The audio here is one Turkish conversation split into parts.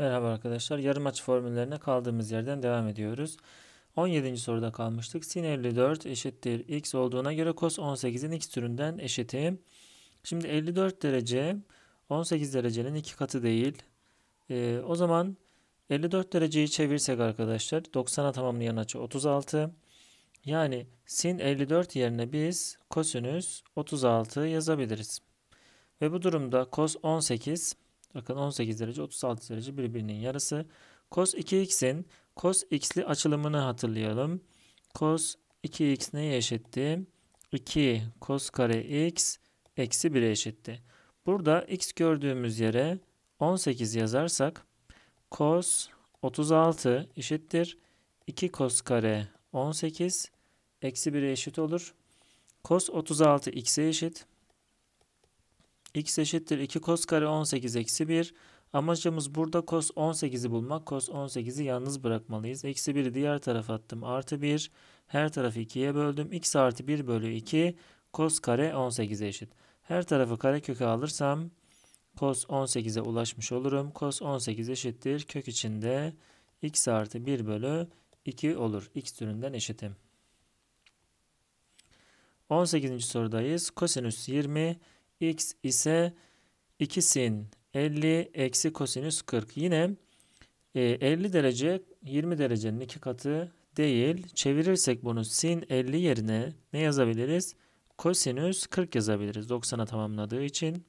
Merhaba arkadaşlar. Yarım açı formüllerine kaldığımız yerden devam ediyoruz. 17. soruda kalmıştık. Sin 54 eşittir x olduğuna göre cos 18'in x türünden eşiti. Şimdi 54 derece 18 derecenin iki katı değil. Ee, o zaman 54 dereceyi çevirsek arkadaşlar 90'a tamamlayan açı 36. Yani sin 54 yerine biz kosinüs 36 yazabiliriz. Ve bu durumda cos 18 Bakın 18 derece 36 derece birbirinin yarısı. Cos 2x'in cos x'li açılımını hatırlayalım. Cos 2x neye eşitti? 2 cos kare x eksi 1'e eşitti. Burada x gördüğümüz yere 18 yazarsak cos 36 eşittir. 2 cos kare 18 eksi 1'e eşit olur. Cos 36 x'e eşit x eşittir 2 cos kare 18 eksi 1. Amacımız burada cos 18'i bulmak. Cos 18'i yalnız bırakmalıyız. Eksi 1'i diğer tarafa attım. Artı 1. Her tarafı 2'ye böldüm. x artı 1 bölü 2 cos kare 18'e eşit. Her tarafı kare köke alırsam cos 18'e ulaşmış olurum. Cos 18 eşittir. Kök içinde x artı 1 bölü 2 olur. x türünden eşitim. 18. sorudayız. Kosinüs 20 x ise 2 sin 50 eksi kosinüs 40. Yine e, 50 derece 20 derecenin iki katı değil. Çevirirsek bunu sin 50 yerine ne yazabiliriz? Kosinüs 40 yazabiliriz 90'a tamamladığı için.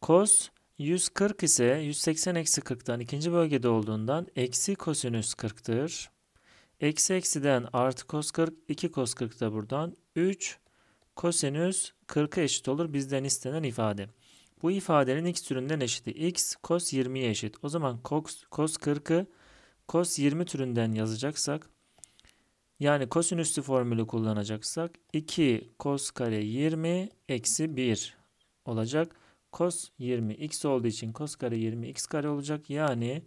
Kos 140 ise 180 eksi 40'tan ikinci bölgede olduğundan eksi kosinüs 40'tır. Eksi eksiden artı kos 40 2 kos 40 da buradan 3 kosinüs 40'a eşit olur bizden istenen ifade. Bu ifadenin x türünden eşiti x cos 20'ye eşit. O zaman cos, cos 40'ı cos 20 türünden yazacaksak yani kosinüslü formülü kullanacaksak 2 cos kare 20 eksi 1 olacak. Cos 20 x olduğu için cos kare 20 x kare olacak. Yani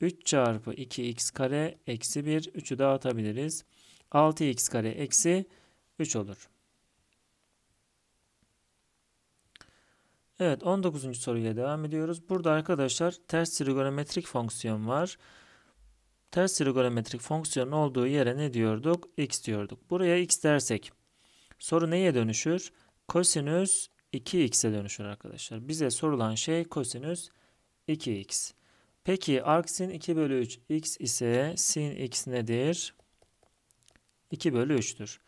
3 çarpı 2 x kare eksi 1 3'ü dağıtabiliriz. 6 x kare eksi 3 olur. Evet 19. soruyla devam ediyoruz. Burada arkadaşlar ters trigonometrik fonksiyon var. Ters trigonometrik fonksiyonun olduğu yere ne diyorduk? X diyorduk. Buraya x dersek soru neye dönüşür? Kosinüs 2x'e dönüşür arkadaşlar. Bize sorulan şey kosinüs 2x. Peki arksin 2 bölü 3 x ise sin x nedir? 2 bölü 3'tür.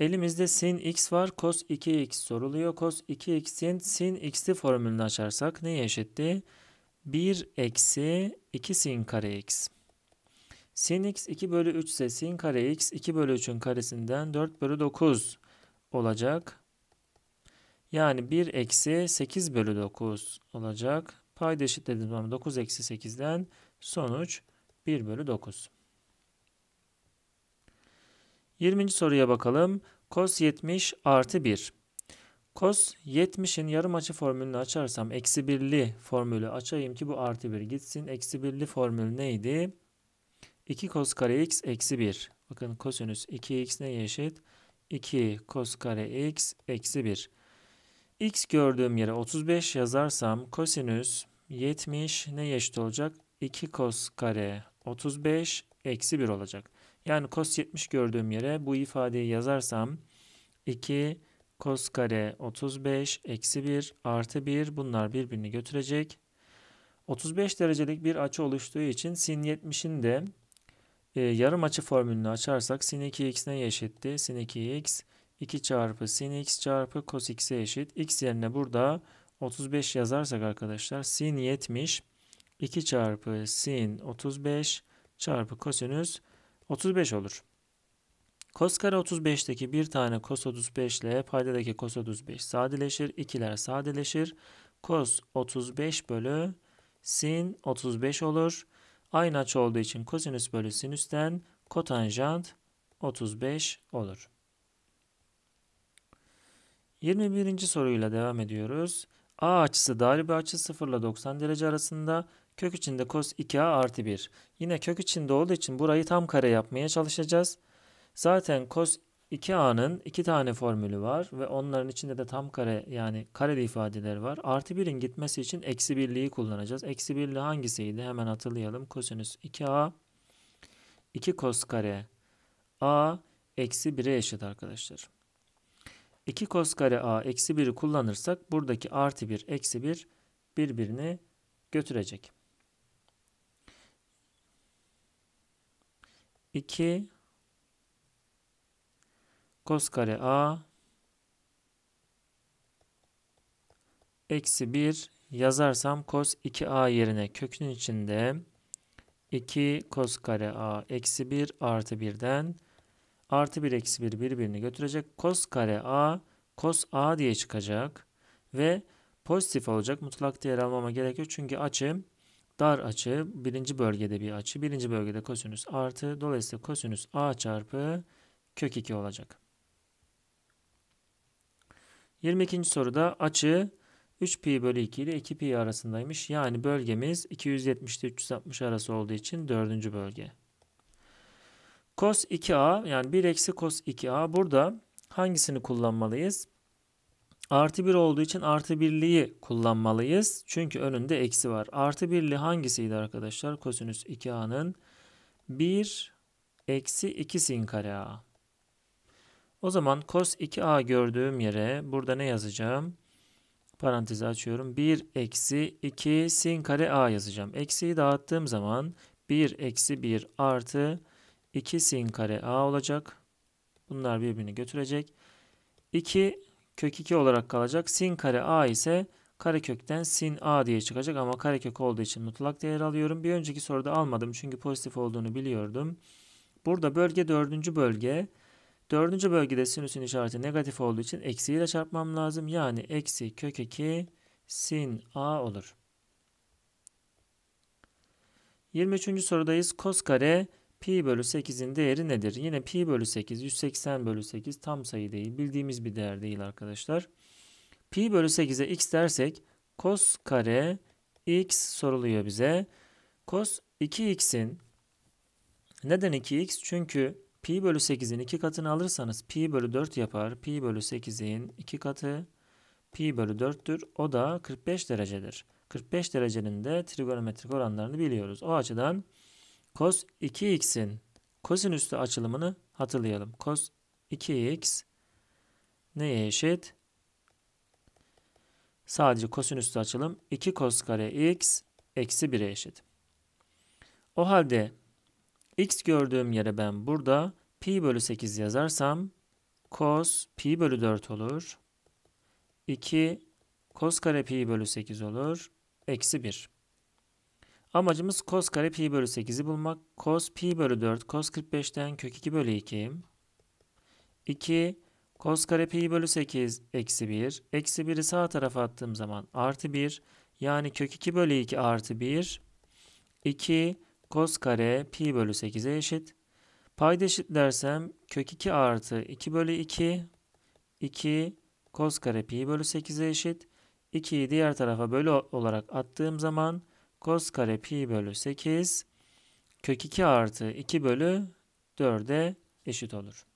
Elimizde sin x var. Cos 2x soruluyor. Cos 2x'in sin x'li formülünü açarsak neye eşitti? 1 eksi 2 sin kare x. Sin x 2 bölü 3 ise sin kare x 2 bölü 3'ün karesinden 4 bölü 9 olacak. Yani 1 eksi 8 bölü 9 olacak. Payda eşitlediğim zaman 9 eksi 8'den sonuç 1 bölü 9. 20. soruya bakalım. Cos 70 artı 1. Cos 70'in yarım açı formülünü açarsam eksi 1'li formülü açayım ki bu artı 1 gitsin. Eksi 1'li formül neydi? 2 cos kare x eksi 1. Bakın kosinüs 2x neye eşit? 2 cos kare x eksi 1. x gördüğüm yere 35 yazarsam kosinüs 70 neye eşit olacak? 2 cos kare 35 eksi 1 olacak. Yani cos 70 gördüğüm yere bu ifadeyi yazarsam 2 cos kare 35 eksi 1 artı 1 bunlar birbirini götürecek. 35 derecelik bir açı oluştuğu için sin 70'in de e, yarım açı formülünü açarsak sin 2x neye eşitti? Sin 2x 2 çarpı sin x çarpı cos x'e eşit. x yerine burada 35 yazarsak arkadaşlar sin 70 2 çarpı sin 35 çarpı kosinüs 35 olur. Cos kare 35'teki bir tane kos 35 ile paydadaki kos 35 sadeleşir. ikiler sadeleşir. Kos 35 bölü sin 35 olur. Aynı açı olduğu için kosinüs bölü sinüsten kotanjant 35 olur. 21. soruyla devam ediyoruz. A açısı dar bir açı 0 ile 90 derece arasında Kök içinde cos 2a artı 1. Yine kök içinde olduğu için burayı tam kare yapmaya çalışacağız. Zaten cos 2a'nın iki tane formülü var ve onların içinde de tam kare yani kareli ifadeler var. Artı 1'in gitmesi için eksi 1'liği kullanacağız. Eksi birliği hangisiydi? Hemen hatırlayalım. Kosinüs 2a 2 kos kare a eksi 1'e eşit arkadaşlar. 2 kos kare a eksi 1'i kullanırsak buradaki artı 1 eksi 1 birbirini götürecek. 2 kos kare a eksi 1 yazarsam kos 2a yerine kökünün içinde 2 kos kare a eksi 1 artı 1'den artı 1 eksi 1 birbirini götürecek. Kos kare a kos a diye çıkacak ve pozitif olacak. Mutlak değer almama gerekiyor çünkü açım dar açı birinci bölgede bir açı. Birinci bölgede kosinüs artı. Dolayısıyla kosinüs a çarpı kök 2 olacak. 22. soruda açı 3 pi bölü 2 ile 2 pi arasındaymış. Yani bölgemiz 270 ile 360 arası olduğu için dördüncü bölge. Cos 2a yani 1 eksi cos 2a burada hangisini kullanmalıyız? Artı 1 olduğu için artı birliği kullanmalıyız. Çünkü önünde eksi var. Artı birliği hangisiydi arkadaşlar? Kosinüs 2a'nın 1 eksi 2 sin kare a. O zaman kos 2a gördüğüm yere burada ne yazacağım? Parantezi açıyorum. 1 eksi 2 sin kare a yazacağım. Eksiyi dağıttığım zaman 1 eksi 1 artı 2 sin kare a olacak. Bunlar birbirini götürecek. 2 kök 2 olarak kalacak. Sin kare a ise karekökten sin a diye çıkacak ama karekök olduğu için mutlak değer alıyorum. Bir önceki soruda almadım çünkü pozitif olduğunu biliyordum. Burada bölge dördüncü bölge. Dördüncü bölgede sinüsün işareti negatif olduğu için eksiyle çarpmam lazım. Yani eksi kök 2 sin a olur. 23. sorudayız. Kos kare pi bölü 8'in değeri nedir? Yine pi bölü 8 180 bölü 8 tam sayı değil bildiğimiz bir değer değil arkadaşlar. Pi bölü 8'e x dersek kos kare x soruluyor bize. Kos 2x'in neden 2x? Çünkü pi bölü 8'in 2 katını alırsanız pi bölü 4 yapar. Pi bölü 8'in 2 katı pi bölü 4'tür. O da 45 derecedir. 45 derecenin de trigonometrik oranlarını biliyoruz. O açıdan Cos 2x'in kosinüslü açılımını hatırlayalım. Cos 2x neye eşit? Sadece kosinüslü açılım 2 cos kare x eksi 1'e eşit. O halde x gördüğüm yere ben burada pi bölü 8 yazarsam cos pi bölü 4 olur. 2 cos kare pi bölü 8 olur. Eksi 1. Amacımız cos kare pi bölü 8'i bulmak. Cos pi bölü 4, cos 45'ten kök 2 bölü 2. 2, cos kare pi bölü 8 eksi 1. Eksi 1'i sağ tarafa attığım zaman artı 1. Yani kök 2 bölü 2 artı 1. 2, cos kare pi bölü 8'e eşit. Payda eşit dersem kök 2 artı 2 bölü 2. 2, cos kare pi bölü 8'e eşit. 2'yi diğer tarafa bölü olarak attığım zaman Kos kare pi bölü 8 kök 2 artı 2 bölü 4'e eşit olur.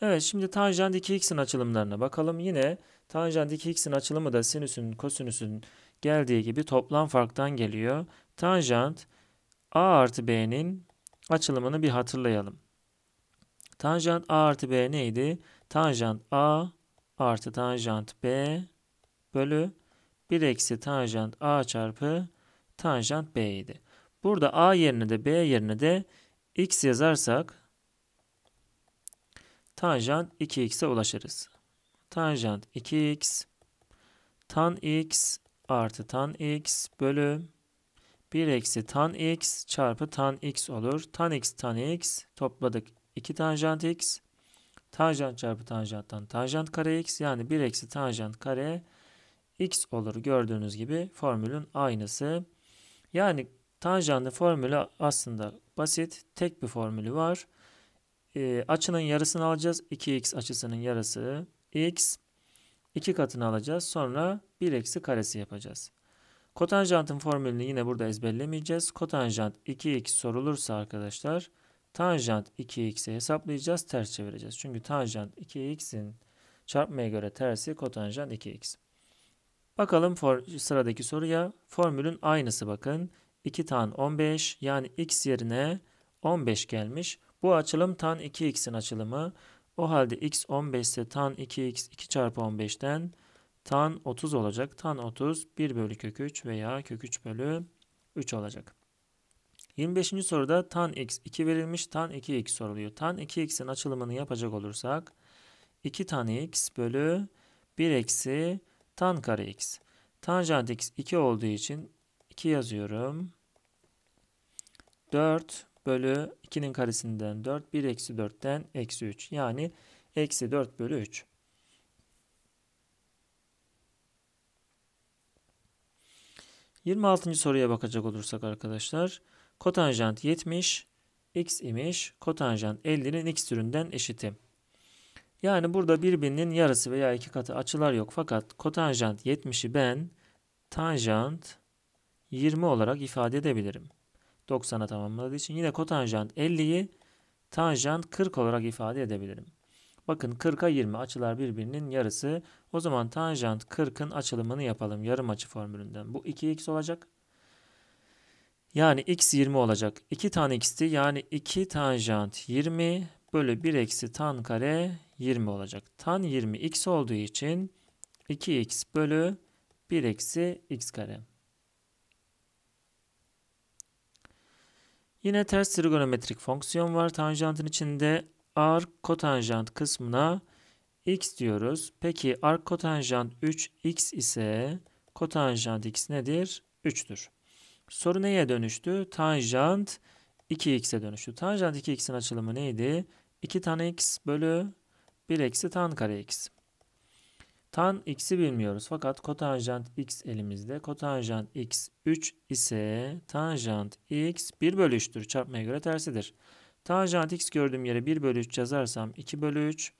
Evet şimdi tanjant 2x'in açılımlarına bakalım. Yine tanjant 2x'in açılımı da sinüsün kosinüsün geldiği gibi toplam farktan geliyor. Tanjant a artı b'nin açılımını bir hatırlayalım. Tanjant a artı b neydi? Tanjant a artı tanjant b bölü 1 eksi tanjant a çarpı tanjant b idi. Burada a yerine de b yerine de x yazarsak tanjant 2x'e ulaşırız. Tanjant 2x tan x artı tan x bölü 1 eksi tan x çarpı tan x olur. Tan x tan x topladık 2 tanjant x. Tanjant çarpı tanjanttan tanjant kare x yani 1 eksi tanjant kare x olur. Gördüğünüz gibi formülün aynısı. Yani tanjantın formülü aslında basit. Tek bir formülü var. E, açının yarısını alacağız. 2x açısının yarısı x. 2 katını alacağız. Sonra 1 eksi karesi yapacağız. Kotanjantın formülünü yine burada ezberlemeyeceğiz. Kotanjant 2x sorulursa arkadaşlar tanjant 2x'i hesaplayacağız. Ters çevireceğiz. Çünkü tanjant 2x'in çarpmaya göre tersi kotanjant 2x. Bakalım for, sıradaki soruya. Formülün aynısı bakın. 2 tan 15 yani x yerine 15 gelmiş. Bu açılım tan 2x'in açılımı. O halde x 15 ise tan 2x 2 çarpı 15'ten tan 30 olacak. Tan 30 1 bölü kök 3 veya kök 3 bölü 3 olacak. 25. soruda tan x 2 verilmiş tan 2x soruluyor. Tan 2x'in açılımını yapacak olursak 2 tan x bölü 1 eksi tan kare x. Tanjant x 2 olduğu için 2 yazıyorum. 4 bölü 2'nin karesinden 4. 1 eksi 4'ten eksi 3. Yani eksi 4 bölü 3. Yirmi altıncı soruya bakacak olursak arkadaşlar. Kotanjant 70, x imiş. Kotanjant 50'nin x türünden eşitim. Yani burada birbirinin yarısı veya iki katı açılar yok. Fakat kotanjant 70'i ben tanjant 20 olarak ifade edebilirim. 90'a tamamladığı için yine kotanjant 50'yi tanjant 40 olarak ifade edebilirim. Bakın 40'a 20 açılar birbirinin yarısı. O zaman tanjant 40'ın açılımını yapalım yarım açı formülünden. Bu 2x olacak. Yani x 20 olacak. 2 tan x'ti yani 2 tanjant 20 bölü 1 eksi tan kare 20 olacak. Tan 20 x olduğu için 2x bölü 1 eksi x kare. Yine ters trigonometrik fonksiyon var. Tanjantın içinde arc kotanjant kısmına x diyoruz. Peki arc kotanjant 3x ise kotanjant x nedir? 3'tür. Soru neye dönüştü? Tanjant 2x'e dönüştü. Tanjant 2x'in açılımı neydi? 2 tan x bölü 1 eksi tan kare x. Tan x'i bilmiyoruz fakat kotanjant x elimizde. Kotanjant x 3 ise tanjant x 1 bölü 3'tür. Çarpmaya göre tersidir. Tanjant x gördüğüm yere 1 bölü 3 yazarsam 2 bölü 3.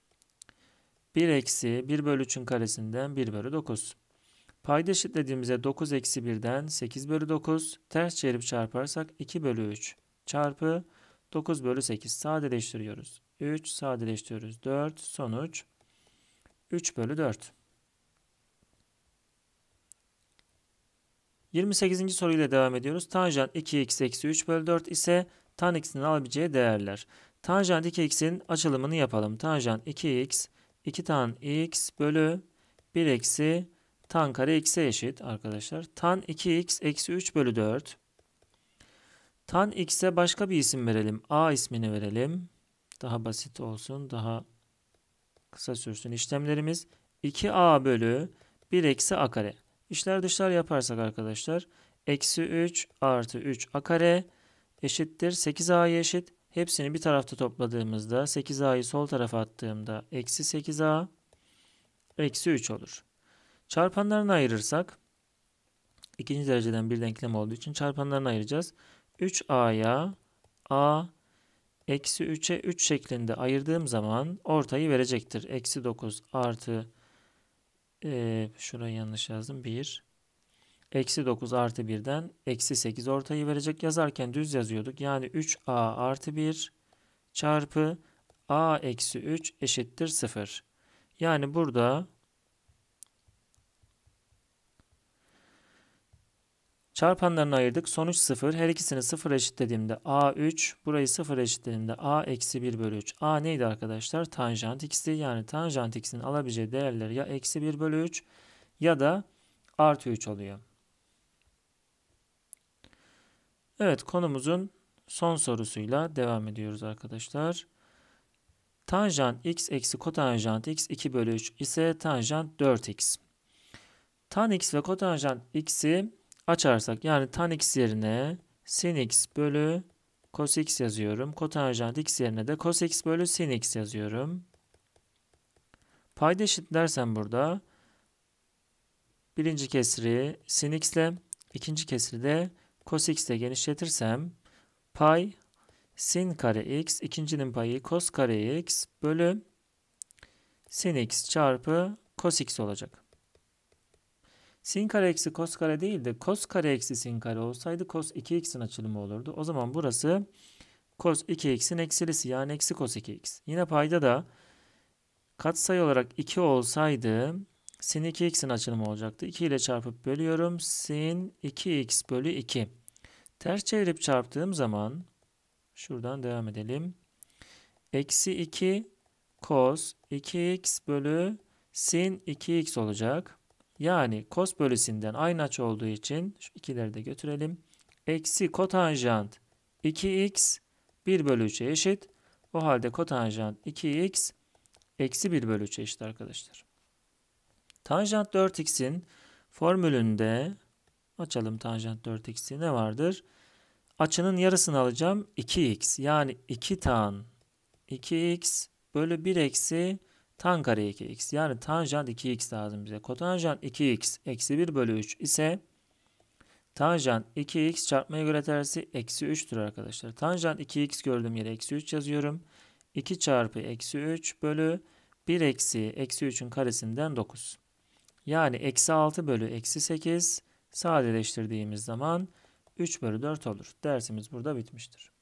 1 eksi 1 bölü 3'ün karesinden 1 bölü 9. Payda eşitlediğimize 9 eksi 1'den 8 bölü 9. Ters çevirip çarparsak 2 bölü 3 çarpı 9 bölü 8 sadeleştiriyoruz. 3 sadeleştiriyoruz. 4 sonuç 3 bölü 4. 28. soruyla devam ediyoruz. Tanjant 2x eksi 3 bölü 4 ise tan x'in alabileceği değerler. Tanjant 2x'in açılımını yapalım. Tanjant 2x 2 tan x bölü 1 eksi tan kare x'e eşit arkadaşlar. Tan 2x eksi 3 bölü 4. Tan x'e başka bir isim verelim. A ismini verelim. Daha basit olsun. Daha kısa sürsün işlemlerimiz. 2a bölü 1 eksi a kare. İşler dışlar yaparsak arkadaşlar. Eksi 3 artı 3 a kare eşittir. 8a'ya eşit. Hepsini bir tarafta topladığımızda 8a'yı sol tarafa attığımda eksi 8a eksi 3 olur. Çarpanlarını ayırırsak ikinci dereceden bir denklem olduğu için çarpanlarını ayıracağız. 3a'ya a eksi 3'e 3 şeklinde ayırdığım zaman ortayı verecektir. Eksi 9 artı e, şurayı yanlış yazdım 1 eksi 9 artı 1'den eksi 8 ortayı verecek. Yazarken düz yazıyorduk. Yani 3a artı 1 çarpı a eksi 3 eşittir 0. Yani burada Çarpanlarını ayırdık. Sonuç 0. Her ikisini 0 eşitlediğimde A3, burayı 0 eşitlediğimde A eksi 1 bölü 3. A neydi arkadaşlar? Tanjant x'i yani tanjant x'in alabileceği değerleri ya eksi 1 bölü 3 ya da artı 3 oluyor. Evet konumuzun son sorusuyla devam ediyoruz arkadaşlar. Tanjant x eksi kotanjant x 2 bölü 3 ise tanjant 4x. Tan x ve kotanjant x'i açarsak yani tan x yerine sin x bölü cos x yazıyorum. Kotanjant x yerine de cos x bölü sin x yazıyorum. Payda eşit dersen burada birinci kesri sin x ile ikinci kesri de cos x ile genişletirsem pay sin kare x ikincinin payı cos kare x bölü sin x çarpı cos x olacak. Sin kare eksi kos kare değil de kos kare eksi sin kare olsaydı kos 2x'in açılımı olurdu. O zaman burası kos 2x'in eksilisi yani eksi kos 2x. Yine payda da katsayı olarak 2 olsaydı sin 2x'in açılımı olacaktı. 2 ile çarpıp bölüyorum. Sin 2x bölü 2. Ters çevirip çarptığım zaman şuradan devam edelim. Eksi 2 kos 2x bölü sin 2x olacak. Yani kos bölüsünden aynı açı olduğu için şu ikileri de götürelim. Eksi kotanjant 2x 1 bölü 3'e eşit. O halde kotanjant 2x eksi 1 bölü 3'e eşit arkadaşlar. Tanjant 4x'in formülünde açalım tanjant 4x'i ne vardır? Açının yarısını alacağım 2x yani 2 tan 2x bölü 1 eksi tan kare 2x yani tanjant 2x lazım bize. Kotanjant 2x eksi 1 bölü 3 ise tanjant 2x çarpmaya göre tersi eksi 3'tür arkadaşlar. Tanjant 2x gördüğüm yere eksi 3 yazıyorum. 2 çarpı eksi 3 bölü 1 eksi eksi 3'ün karesinden 9. Yani eksi 6 bölü eksi 8 sadeleştirdiğimiz zaman 3 bölü 4 olur. Dersimiz burada bitmiştir.